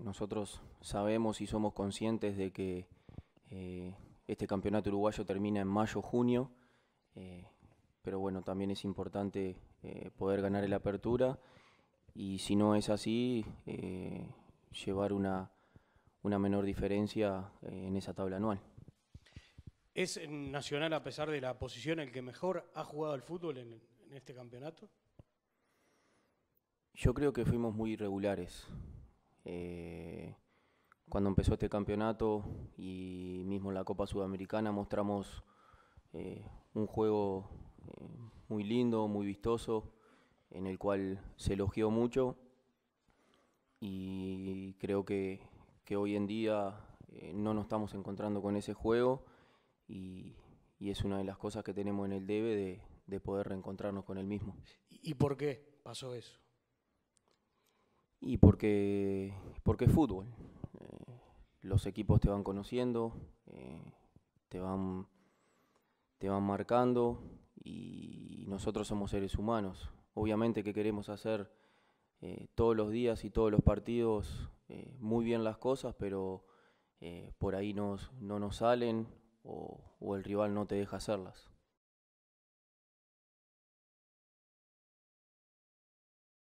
Nosotros sabemos y somos conscientes de que eh, este campeonato uruguayo termina en mayo-junio, eh, pero bueno, también es importante eh, poder ganar el apertura y si no es así, llevar una, menor diferencia en esa tabla anual. ¿Es Nacional, a pesar de la posición, el que mejor ha jugado al fútbol en, este campeonato? Yo creo que fuimos muy irregulares cuando empezó este campeonato y mismo la Copa Sudamericana mostramos eh, un juego eh, muy lindo, muy vistoso, en el cual se elogió mucho y creo que, que hoy en día eh, no nos estamos encontrando con ese juego y, es una de las cosas que tenemos en el debe de, poder reencontrarnos con el mismo. ¿Y por qué pasó eso? Y porque, porque es fútbol los equipos te van conociendo, eh, te, van, te van marcando y nosotros somos seres humanos. Obviamente que queremos hacer eh, todos los días y todos los partidos eh, muy bien las cosas, pero por ahí nos, no nos salen o el rival no te deja hacerlas.